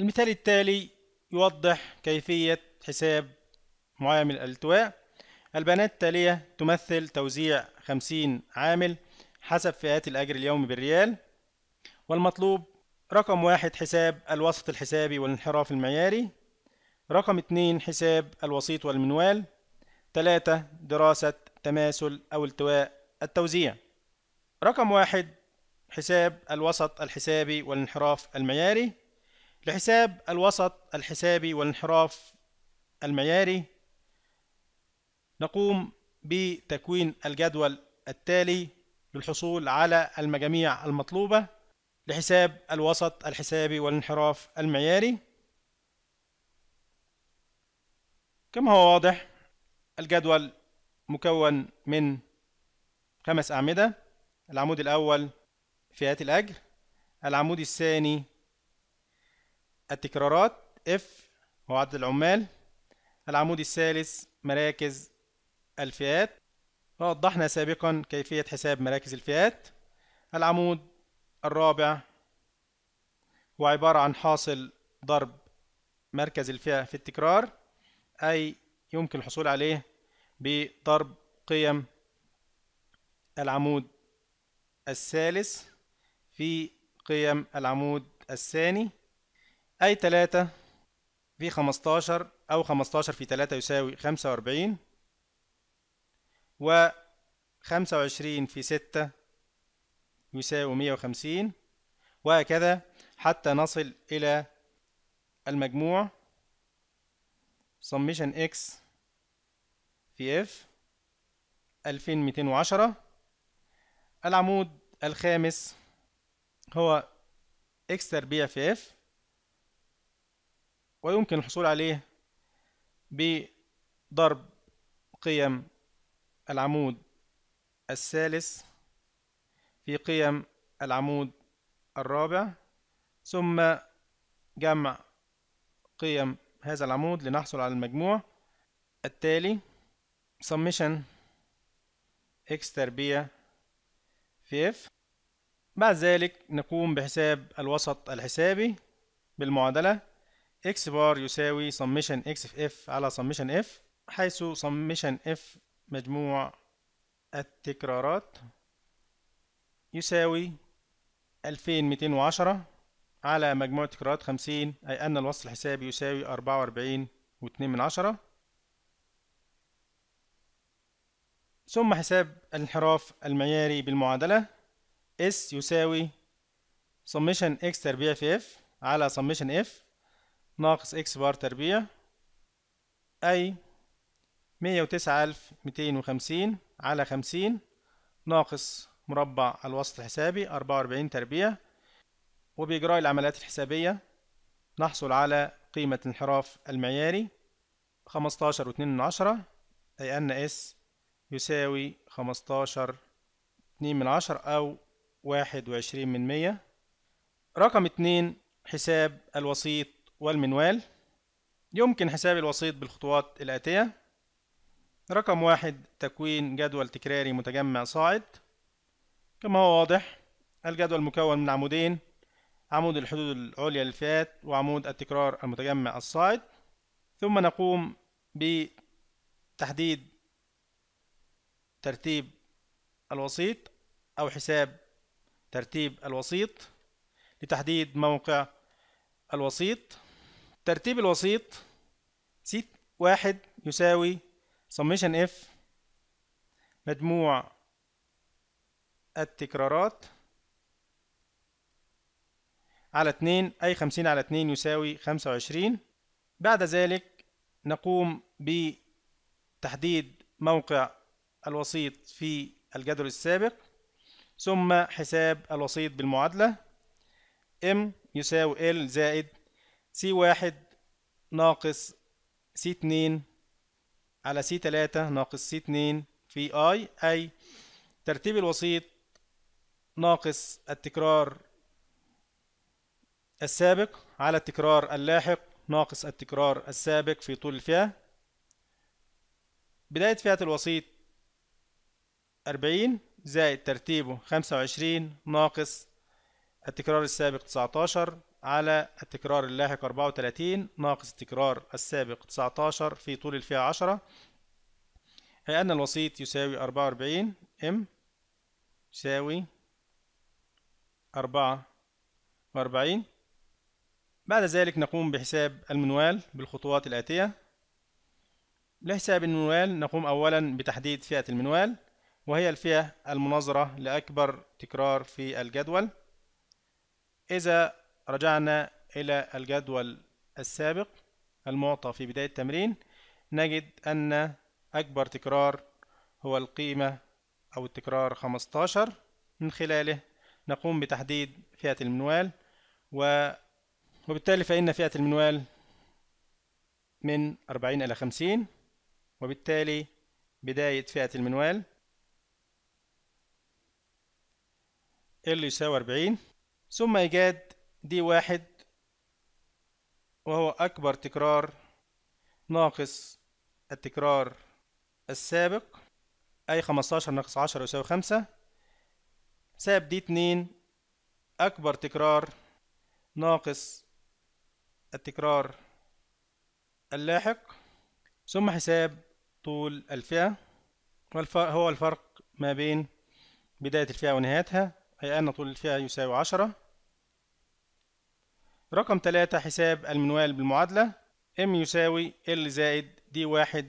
المثال التالي يوضح كيفية حساب معامل الالتواء البيانات التالية تمثل توزيع خمسين عامل حسب فئات الأجر اليومي بالريال والمطلوب رقم واحد حساب الوسط الحسابي والانحراف المعياري رقم اتنين حساب الوسيط والمنوال تلاتة دراسة تماثل أو التواء التوزيع رقم واحد حساب الوسط الحسابي والانحراف المعياري لحساب الوسط الحسابي والانحراف المعياري نقوم بتكوين الجدول التالي للحصول على المجاميع المطلوبة لحساب الوسط الحسابي والانحراف المعياري كما هو واضح الجدول مكون من خمس أعمدة العمود الأول فئات الأجر العمود الثاني التكرارات F هو عدد العمال العمود الثالث مراكز الفئات ووضحنا سابقا كيفية حساب مراكز الفئات العمود الرابع هو عبارة عن حاصل ضرب مركز الفئة في التكرار أي يمكن الحصول عليه بضرب قيم العمود الثالث في قيم العمود الثاني أي 3 في 15 أو 15 في 3 يساوي 45 و 25 في 6 يساوي 150 وهكذا حتى نصل إلى المجموع summation x في f 2210 العمود الخامس هو x تربيع في f ويمكن الحصول عليه بضرب قيم العمود الثالث في قيم العمود الرابع ثم جمع قيم هذا العمود لنحصل على المجموع التالي summation x تربيع في f بعد ذلك نقوم بحساب الوسط الحسابي بالمعادلة x بار يساوي summation x في f على summation f حيث summation f مجموع التكرارات يساوي 2210 على مجموع تكرارات 50 أي أن الوصل الحسابي يساوي 44 و2 من عشرة ثم حساب الانحراف المعياري بالمعادلة S يساوي summation x تربيع في f على summation f ناقص اكس بار تربيع أي مية وتسعة ألف ميتين وخمسين على خمسين ناقص مربع الوسط الحسابي أربعة وأربعين تربيع وبإجراء العمليات الحسابية نحصل على قيمة الانحراف المعياري خمستاشر واتنين من عشرة أي أن اس يساوي خمستاشر اتنين من عشرة أو واحد وعشرين من مية رقم اتنين حساب الوسيط والمنوال يمكن حساب الوسيط بالخطوات الآتية رقم واحد تكوين جدول تكراري متجمع صاعد كما هو واضح الجدول مكون من عمودين عمود الحدود العليا للفئات وعمود التكرار المتجمع الصاعد ثم نقوم بتحديد ترتيب الوسيط أو حساب ترتيب الوسيط لتحديد موقع الوسيط ترتيب الوسيط سيت واحد يساوي سميشن اف مجموع التكرارات على اتنين أي خمسين على اتنين يساوي خمسة وعشرين بعد ذلك نقوم بتحديد موقع الوسيط في الجدول السابق ثم حساب الوسيط بالمعادلة m يساوي l زائد سي واحد ناقص سي اتنين على سي تلاتة ناقص سي اتنين في اي اي ترتيب الوسيط ناقص التكرار السابق على التكرار اللاحق ناقص التكرار السابق في طول الفئة بداية فئة الوسيط أربعين زائد ترتيبه خمسة وعشرين ناقص التكرار السابق تسعتاشر على التكرار اللاحق 34 ناقص التكرار السابق 19 في طول الفئة 10 أي أن الوسيط يساوي 44 M يساوي 44 بعد ذلك نقوم بحساب المنوال بالخطوات الآتية لحساب المنوال نقوم أولا بتحديد فئة المنوال وهي الفئة المناظرة لأكبر تكرار في الجدول إذا رجعنا إلى الجدول السابق المعطى في بداية التمرين نجد أن أكبر تكرار هو القيمة أو التكرار 15 من خلاله نقوم بتحديد فئة المنوال وبالتالي فإن فئة المنوال من 40 إلى 50 وبالتالي بداية فئة المنوال اللي يساوي 40 ثم إيجاد دي واحد وهو أكبر تكرار ناقص التكرار السابق أي خمستاشر ناقص عشرة يساوي خمسة ساب دي اتنين أكبر تكرار ناقص التكرار اللاحق ثم حساب طول الفئة هو الفرق ما بين بداية الفئة ونهايتها أي أن طول الفئة يساوي عشرة رقم 3 حساب المنوال بالمعادلة M يساوي L زائد D1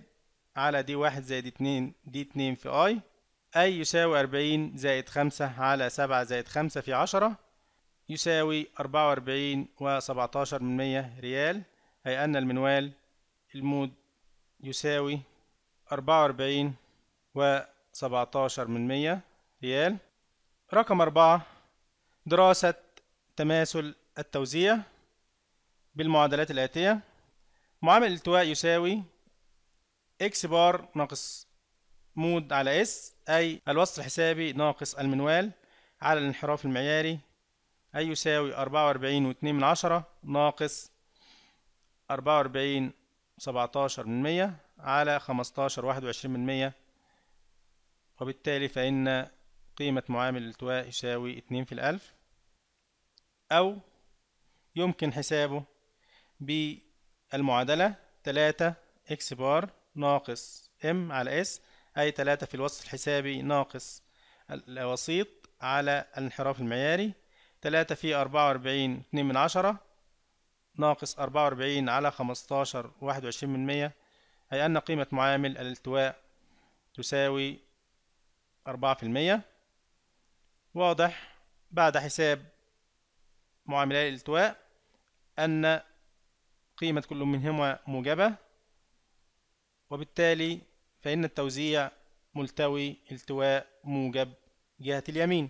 على D1 زائد 2 D2 في I I يساوي 40 زائد 5 على 7 زائد 5 في 10 يساوي 44 و17 من 100 ريال أي أن المنوال المود يساوي 44 و17 من 100 ريال رقم 4 دراسة تماثل التوزيع بالمعادلات الآتية معامل الالتواء يساوي اكس بار ناقص مود على اس أي الوسط الحسابي ناقص المنوال على الانحراف المعياري أي يساوي أربعة وأربعين واتنين من عشرة ناقص أربعة وأربعين سبعتاشر من مية على خمستاشر واحد وعشرين من مية وبالتالي فإن قيمة معامل الالتواء يساوي اتنين في الألف أو يمكن حسابه بالمعادلة 3 اكس بار ناقص ام على اس أي 3 في الوسط الحسابي ناقص الوسيط على الانحراف المعياري 3 في 44 2 من عشرة ناقص 44 على 15 21 من مية أي أن قيمة معامل الالتواء تساوي 4% واضح بعد حساب معاملات الالتواء أن قيمة كل منهما موجبة وبالتالي فإن التوزيع ملتوي التواء موجب جهة اليمين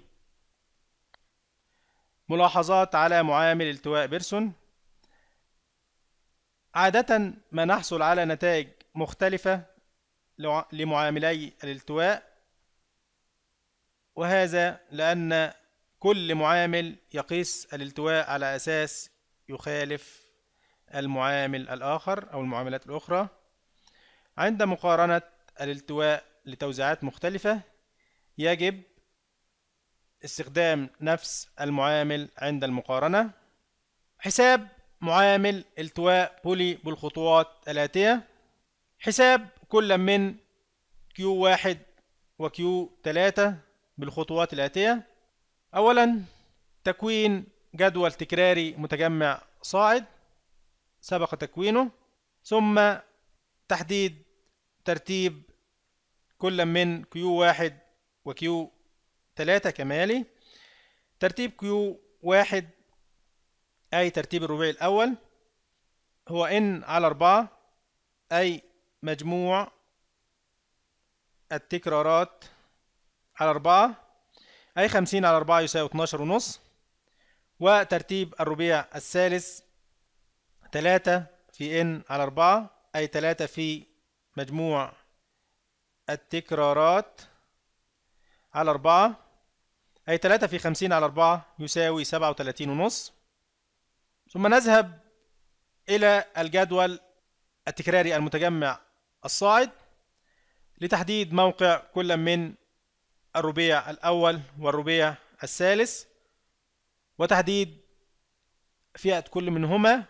ملاحظات على معامل التواء بيرسون عادة ما نحصل على نتائج مختلفة لمعاملي الالتواء وهذا لأن كل معامل يقيس الالتواء على أساس يخالف المعامل الآخر أو المعاملات الأخرى عند مقارنة الالتواء لتوزيعات مختلفة يجب استخدام نفس المعامل عند المقارنة حساب معامل التواء بولي بالخطوات الآتية حساب كل من Q1 و Q3 بالخطوات الآتية أولا تكوين جدول تكراري متجمع صاعد سبق تكوينه ثم تحديد ترتيب كل من كيو واحد وكيو ثلاثة كمالي ترتيب كيو واحد أي ترتيب الربيع الأول هو n على أربعة أي مجموع التكرارات على أربعة أي خمسين على أربعة يساوي اتناشر ونص وترتيب الربيع الثالث 3 في n على 4 أي 3 في مجموع التكرارات على 4 أي 3 في 50 على 4 يساوي 37 ونص ثم نذهب إلى الجدول التكراري المتجمع الصاعد لتحديد موقع كل من الربيع الأول والربيع الثالث وتحديد فئة كل منهما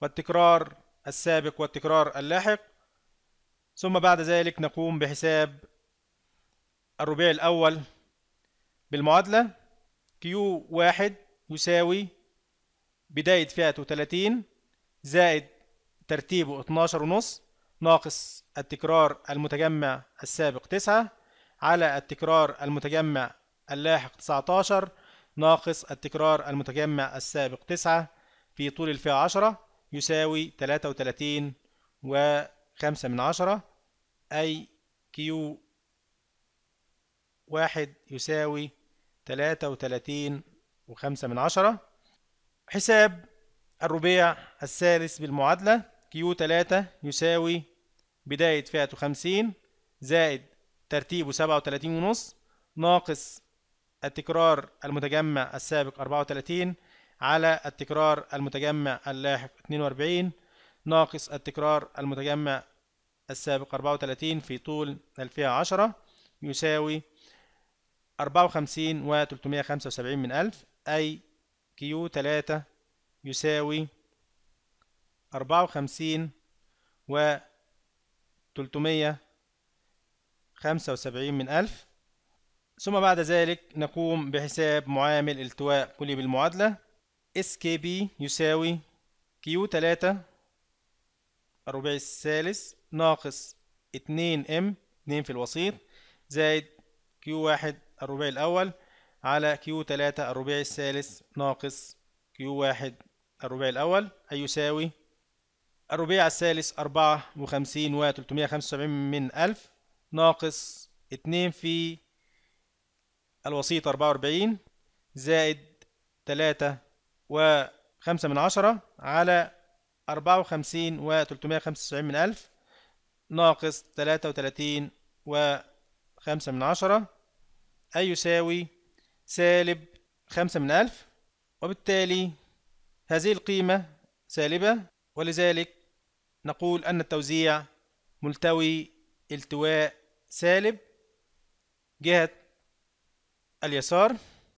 والتكرار السابق والتكرار اللاحق ثم بعد ذلك نقوم بحساب الربيع الأول بالمعادلة بالمعادلة Q1 يساوي بداية فئته 30 زائد ترتيبه 12 ونص ناقص التكرار المتجمع السابق 9 على التكرار المتجمع اللاحق 19 ناقص التكرار المتجمع السابق 9 في طول الفئة 10 يساوي تلاتة وتلاتين وخمسة من عشرة أي كيو واحد يساوي تلاتة وتلاتين وخمسة من عشرة حساب الربيع الثالث بالمعادلة كيو تلاتة يساوي بداية فئته خمسين زائد ترتيبه سبعة وتلاتين ونص ناقص التكرار المتجمع السابق أربعة وتلاتين على التكرار المتجمع اللاحق 42 ناقص التكرار المتجمع السابق 34 في طول الفئة 10 يساوي 54 و 375 من ألف أي كيو 3 يساوي 54 و 375 من ألف ثم بعد ذلك نقوم بحساب معامل التواء كلي بالمعادلة اس كي بي يساوي كيو تلاتة الربع الثالث ناقص اتنين ام اتنين في الوسيط زائد كيو واحد الربع الأول على كيو تلاتة الربع الثالث ناقص كيو واحد الربع الأول أي يساوي الربع الثالث أربعة وخمسين وتلتمية خمسة وسبعين من ألف ناقص اتنين في الوسيط أربعة وأربعين زائد تلاتة وخمسة من عشرة على أربعة وخمسين وتلتمية خمسة وتسعين من ألف ناقص تلاتة وتلاتين وخمسة من عشرة أي يساوي سالب خمسة من ألف وبالتالي هذه القيمة سالبة ولذلك نقول أن التوزيع ملتوي التواء سالب جهة اليسار